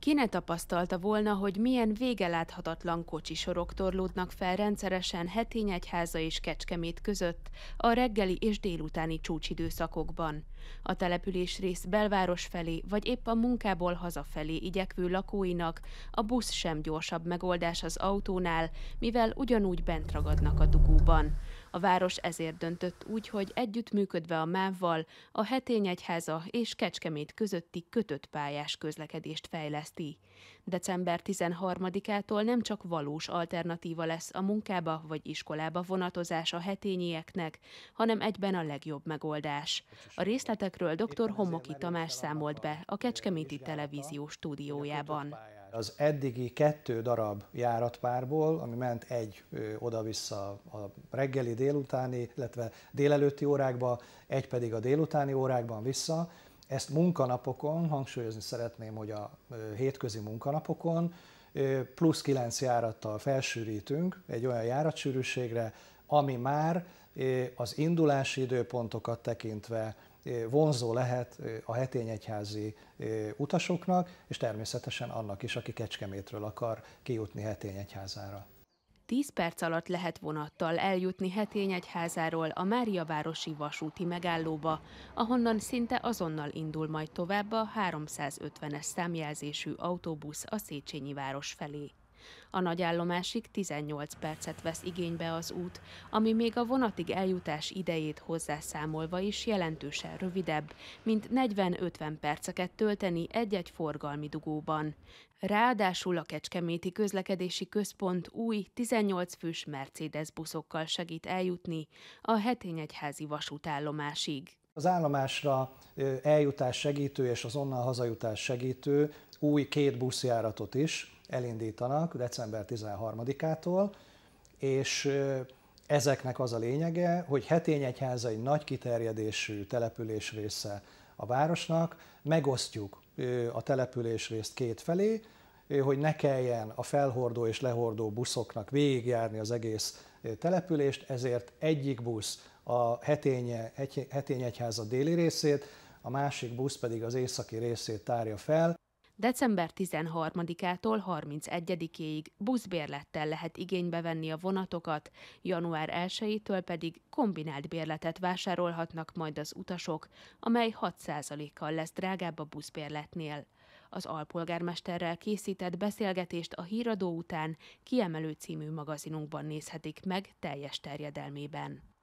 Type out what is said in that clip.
Ki ne tapasztalta volna, hogy milyen végeláthatatlan kocsisorok torlódnak fel rendszeresen Hetényegyháza és Kecskemét között a reggeli és délutáni csúcsidőszakokban. A település rész belváros felé vagy épp a munkából hazafelé igyekvő lakóinak a busz sem gyorsabb megoldás az autónál, mivel ugyanúgy bent ragadnak a dugóban. A város ezért döntött úgy, hogy együttműködve a MÁV-val a Hetényegyháza és Kecskemét közötti kötött pályás közlekedést fejleszti. December 13-ától nem csak valós alternatíva lesz a munkába vagy iskolába vonatozás a hetényieknek, hanem egyben a legjobb megoldás. A részletekről dr. Homoki Tamás számolt be a Kecskeméti Televízió stúdiójában. Az eddigi kettő darab járatpárból, ami ment egy oda-vissza a reggeli délutáni, illetve délelőtti órákba, egy pedig a délutáni órákban vissza, ezt munkanapokon, hangsúlyozni szeretném, hogy a hétközi munkanapokon plusz 9 járattal felsűrítünk egy olyan járatsűrűségre, ami már az indulási időpontokat tekintve vonzó lehet a hetényegyházi utasoknak, és természetesen annak is, aki Kecskemétről akar kijutni hetényegyházára. 10 perc alatt lehet vonattal eljutni Hetényegyházáról a Máriavárosi vasúti megállóba, ahonnan szinte azonnal indul majd tovább a 350-es számjelzésű autóbusz a Széchenyi város felé. A nagyállomásig 18 percet vesz igénybe az út, ami még a vonatig eljutás idejét hozzászámolva is jelentősen rövidebb, mint 40-50 perceket tölteni egy-egy forgalmi dugóban. Ráadásul a Kecskeméti Közlekedési Központ új 18 fős Mercedes buszokkal segít eljutni a Hetényegyházi vasútállomásig. Az állomásra eljutás segítő és az onnan hazajutás segítő új két buszjáratot is elindítanak december 13-ától, és ezeknek az a lényege, hogy Hetényegyháza egy nagy kiterjedésű település része a városnak, megosztjuk a település részt két felé, hogy ne kelljen a felhordó és lehordó buszoknak végigjárni az egész települést, ezért egyik busz a Hetény Egyháza déli részét, a másik busz pedig az északi részét tárja fel. December 13-ától 31-ig buszbérlettel lehet igénybe venni a vonatokat, január 1-től pedig kombinált bérletet vásárolhatnak majd az utasok, amely 6%-kal lesz drágább a buszbérletnél. Az alpolgármesterrel készített beszélgetést a híradó után kiemelő című magazinunkban nézhetik meg teljes terjedelmében.